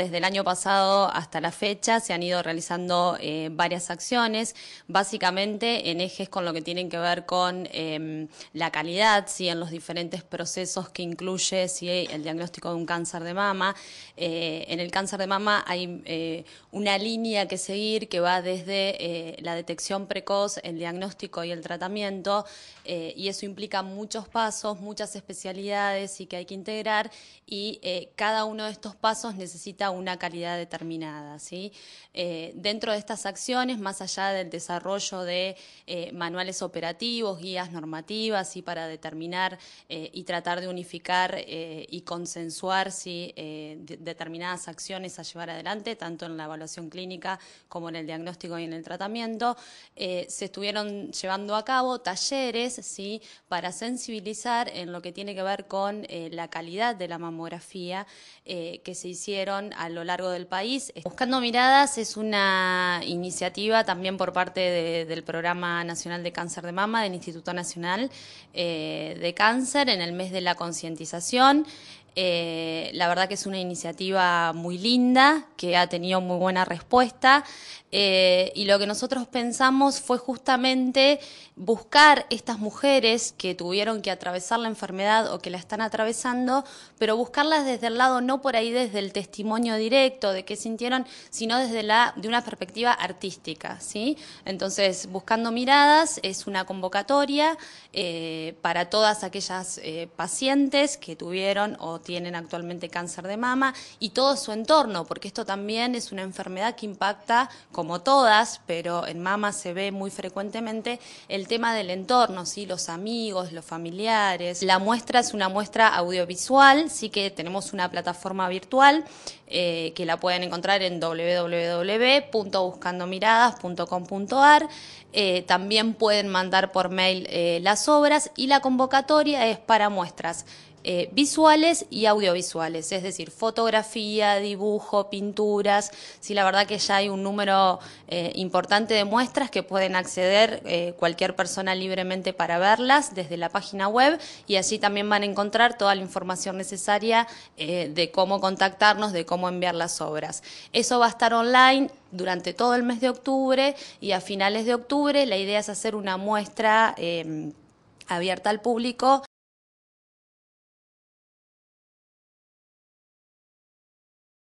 Desde el año pasado hasta la fecha se han ido realizando eh, varias acciones, básicamente en ejes con lo que tienen que ver con em, la calidad, si en los diferentes procesos que incluye el diagnóstico de un cáncer de mama. Eh, en el cáncer de mama hay eh, una línea que seguir que va desde la detección precoz, el diagnóstico y el tratamiento, y eso implica muchos pasos, muchas especialidades y que hay que integrar, y cada uno de estos pasos necesita una calidad determinada. ¿sí? Eh, dentro de estas acciones, más allá del desarrollo de eh, manuales operativos, guías normativas y para determinar eh, y tratar de unificar y consensuar determinadas acciones a llevar adelante, tanto en la evaluación clínica como en el diagnóstico y en el tratamiento, se estuvieron llevando a cabo talleres ¿sí? para sensibilizar en lo que tiene que ver con la calidad de la mamografía que se hicieron a lo largo del país. Buscando Miradas es una iniciativa también por parte del Programa Nacional de Cáncer de Mama del Instituto Nacional eh, de Cáncer en el mes de la concientización. Eh, la verdad que es una iniciativa muy linda, que ha tenido muy buena respuesta eh, y lo que nosotros pensamos fue justamente buscar estas mujeres que tuvieron que atravesar la enfermedad o que la están atravesando, pero buscarlas desde el lado, no por ahí desde el testimonio directo de qué sintieron, sino desde la, de una perspectiva artística. ¿sí? Entonces, Buscando Miradas es una convocatoria eh, para todas aquellas pacientes que tuvieron o tienen actualmente cáncer de mama y todo su entorno, porque esto también es una enfermedad que impacta, como todas, pero en mama se ve muy frecuentemente, el tema del entorno, ¿sí? los amigos, los familiares. La muestra es una muestra audiovisual, sí que tenemos una plataforma virtual eh, que la pueden encontrar en www.buscandomiradas.com.ar. Eh, también pueden mandar por mail eh, las obras y la convocatoria es para muestras eh, visuales y audiovisuales, es decir, fotografía, dibujo, pinturas. Sí, la verdad que ya hay un número eh, importante de muestras que pueden acceder eh, cualquier persona libremente para verlas desde la página web y allí también van a encontrar toda la información necesaria de cómo contactarnos, de cómo enviar las obras. Eso va a estar online durante todo el mes de octubre y a finales de octubre la idea es hacer una muestra abierta al público